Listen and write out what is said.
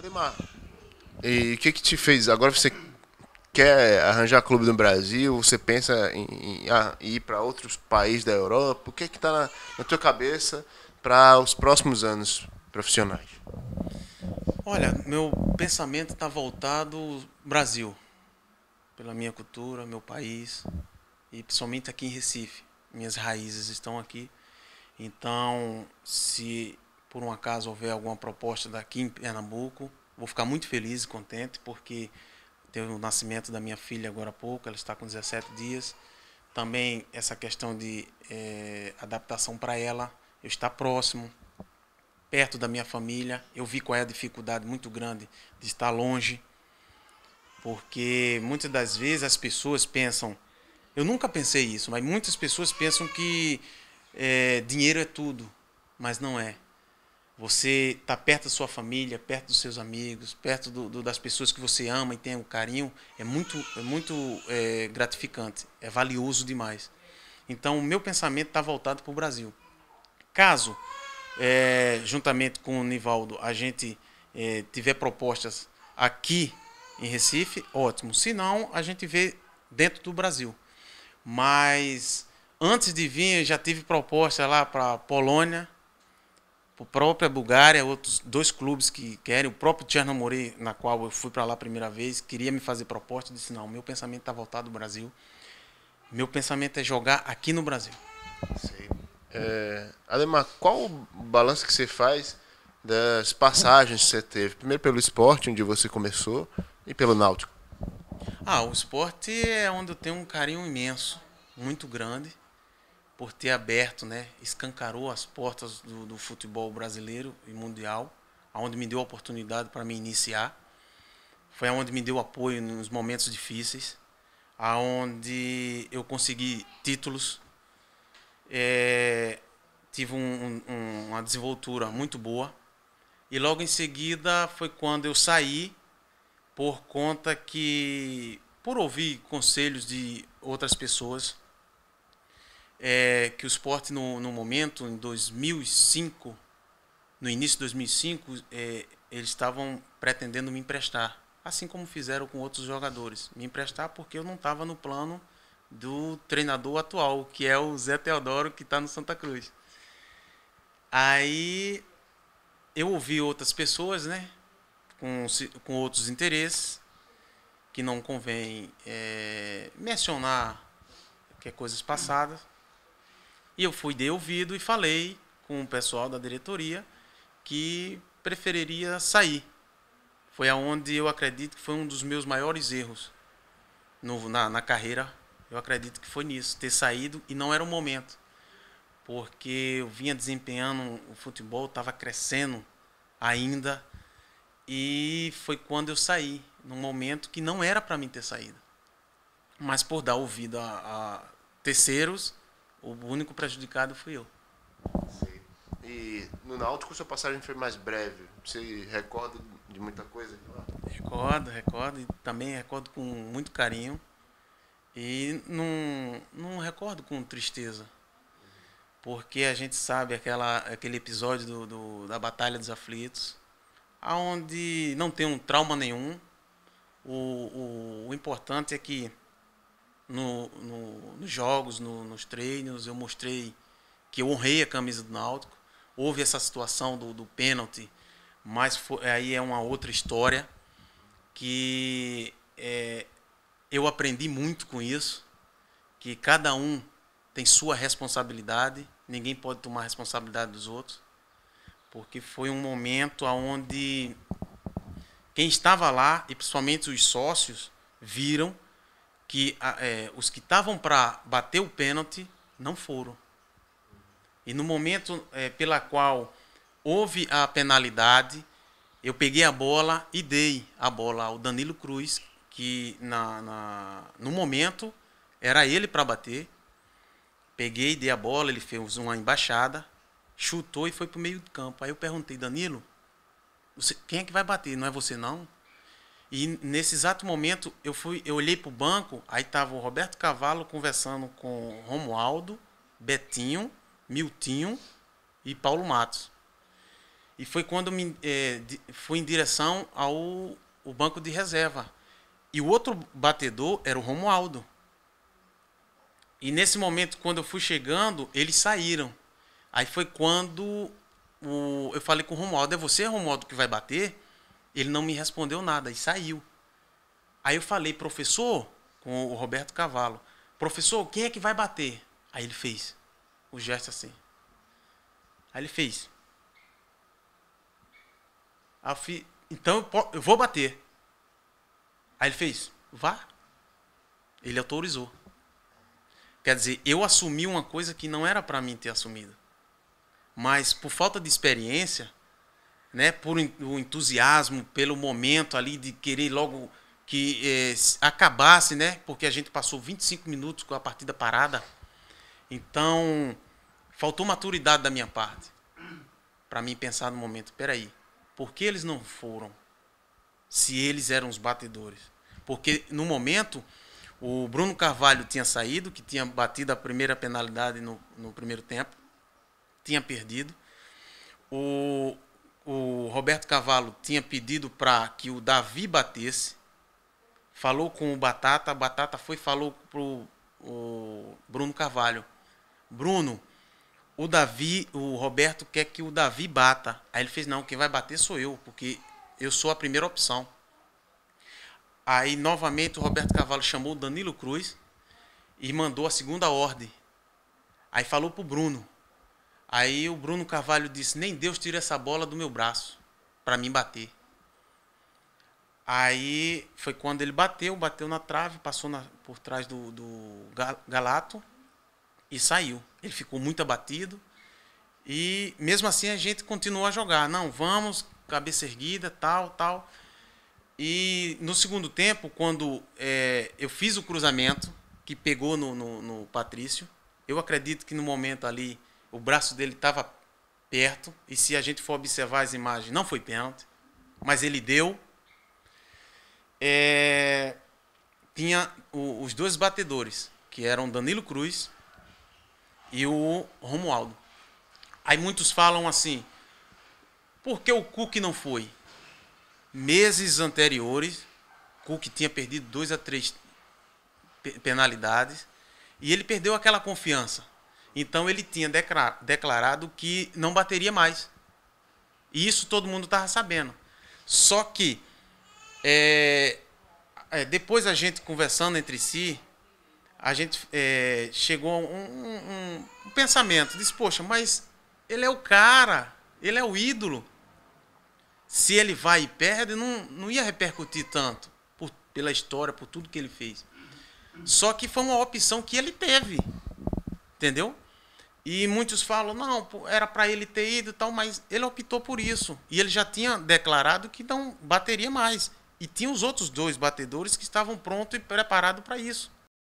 Ademar, e o que que te fez? Agora você quer arranjar clube no Brasil? Você pensa em, em, em ah, ir para outros países da Europa? O que que está na, na tua cabeça para os próximos anos profissionais? Olha, meu pensamento está voltado ao Brasil, pela minha cultura, meu país, e principalmente aqui em Recife. Minhas raízes estão aqui. Então, se por um acaso houver alguma proposta daqui em Pernambuco, vou ficar muito feliz e contente, porque teve o nascimento da minha filha agora há pouco, ela está com 17 dias. Também essa questão de é, adaptação para ela, eu estar próximo, perto da minha família. Eu vi qual é a dificuldade muito grande de estar longe, porque muitas das vezes as pessoas pensam, eu nunca pensei isso, mas muitas pessoas pensam que é, dinheiro é tudo, mas não é você está perto da sua família, perto dos seus amigos, perto do, do, das pessoas que você ama e tem um carinho, é muito, é muito é, gratificante, é valioso demais. Então, o meu pensamento está voltado para o Brasil. Caso, é, juntamente com o Nivaldo, a gente é, tiver propostas aqui em Recife, ótimo. Se não, a gente vê dentro do Brasil. Mas antes de vir, eu já tive proposta lá para Polônia, a tipo, própria Bulgária, outros dois clubes que querem, o próprio Tchernomori, na qual eu fui para lá a primeira vez, queria me fazer proposta, disse não, meu pensamento está voltado ao Brasil, meu pensamento é jogar aqui no Brasil. Sim. É, Ademar, qual o balanço que você faz das passagens que você teve? Primeiro pelo esporte, onde você começou, e pelo Náutico. Ah, o esporte é onde eu tenho um carinho imenso, muito grande por ter aberto, né, escancarou as portas do, do futebol brasileiro e mundial, aonde me deu a oportunidade para me iniciar. Foi aonde me deu apoio nos momentos difíceis, aonde eu consegui títulos, é, tive um, um, uma desenvoltura muito boa. E logo em seguida foi quando eu saí, por conta que, por ouvir conselhos de outras pessoas, é, que o esporte, no, no momento, em 2005, no início de 2005, é, eles estavam pretendendo me emprestar, assim como fizeram com outros jogadores. Me emprestar porque eu não estava no plano do treinador atual, que é o Zé Teodoro, que está no Santa Cruz. Aí eu ouvi outras pessoas, né, com, com outros interesses, que não convém é, mencionar que é coisas passadas. E eu fui de ouvido e falei com o pessoal da diretoria que preferiria sair. Foi aonde eu acredito que foi um dos meus maiores erros no, na, na carreira. Eu acredito que foi nisso, ter saído e não era o momento. Porque eu vinha desempenhando o futebol, estava crescendo ainda. E foi quando eu saí, num momento que não era para mim ter saído. Mas por dar ouvido a, a terceiros, o único prejudicado fui eu. Sim. E no Náutico sua passagem foi mais breve. Você recorda de muita coisa de lá? Recordo, recordo. E também recordo com muito carinho. E não, não recordo com tristeza. Porque a gente sabe aquela, aquele episódio do, do da Batalha dos Aflitos, aonde não tem um trauma nenhum. O, o, o importante é que no, no, nos jogos, no, nos treinos, eu mostrei que eu honrei a camisa do Náutico. Houve essa situação do, do pênalti, mas foi, aí é uma outra história que é, eu aprendi muito com isso, que cada um tem sua responsabilidade, ninguém pode tomar a responsabilidade dos outros, porque foi um momento onde quem estava lá, e principalmente os sócios, viram que é, os que estavam para bater o pênalti não foram. E no momento é, pela qual houve a penalidade, eu peguei a bola e dei a bola ao Danilo Cruz, que na, na no momento era ele para bater. Peguei, dei a bola, ele fez uma embaixada, chutou e foi para o meio do campo. Aí eu perguntei, Danilo, você, quem é que vai bater? Não é você não? E nesse exato momento eu fui, eu olhei para o banco, aí tava o Roberto Cavalo conversando com Romualdo, Betinho, Miltinho e Paulo Matos. E foi quando me, é, fui em direção ao o banco de reserva. E o outro batedor era o Romualdo. E nesse momento, quando eu fui chegando, eles saíram. Aí foi quando o, eu falei com o Romualdo: é você, Romualdo, que vai bater? Ele não me respondeu nada e saiu. Aí eu falei, professor, com o Roberto Cavalo, professor, quem é que vai bater? Aí ele fez o gesto assim. Aí ele fez. Aí eu fiz, então eu vou bater. Aí ele fez, vá. Ele autorizou. Quer dizer, eu assumi uma coisa que não era para mim ter assumido. Mas por falta de experiência, né, por o entusiasmo, pelo momento ali de querer logo que eh, acabasse, né? Porque a gente passou 25 minutos com a partida parada. Então, faltou maturidade da minha parte para mim pensar no momento, peraí, por que eles não foram? Se eles eram os batedores. Porque no momento o Bruno Carvalho tinha saído, que tinha batido a primeira penalidade no, no primeiro tempo, tinha perdido. O o Roberto Cavalo tinha pedido para que o Davi batesse, falou com o Batata, Batata foi falou pro o Bruno Carvalho. Bruno, o Davi, o Roberto quer que o Davi bata. Aí ele fez não, quem vai bater sou eu, porque eu sou a primeira opção. Aí novamente o Roberto Cavalo chamou o Danilo Cruz e mandou a segunda ordem. Aí falou pro Bruno, Aí o Bruno Carvalho disse: Nem Deus tira essa bola do meu braço para mim bater. Aí foi quando ele bateu, bateu na trave, passou na, por trás do, do Galato e saiu. Ele ficou muito abatido. E mesmo assim a gente continuou a jogar. Não, vamos, cabeça erguida, tal, tal. E no segundo tempo, quando é, eu fiz o cruzamento, que pegou no, no, no Patrício, eu acredito que no momento ali o braço dele estava perto, e se a gente for observar as imagens, não foi pênalti, mas ele deu. É, tinha o, os dois batedores, que eram Danilo Cruz e o Romualdo. Aí muitos falam assim: por que o Cook não foi? Meses anteriores, Cook tinha perdido dois a três penalidades e ele perdeu aquela confiança. Então ele tinha declarado que não bateria mais. E isso todo mundo estava sabendo. Só que é, é, depois a gente conversando entre si, a gente é, chegou a um, um, um, pensamento. Disse, poxa, mas ele é o cara, ele é o ídolo. Se ele vai e perde, não, não ia repercutir tanto por, pela história, por tudo que ele fez. Só que foi uma opção que ele teve. Entendeu? E muitos falam, não, era para ele ter ido e tal, mas ele optou por isso. E ele já tinha declarado que não bateria mais. E tinha os outros dois batedores que estavam prontos e preparados para isso.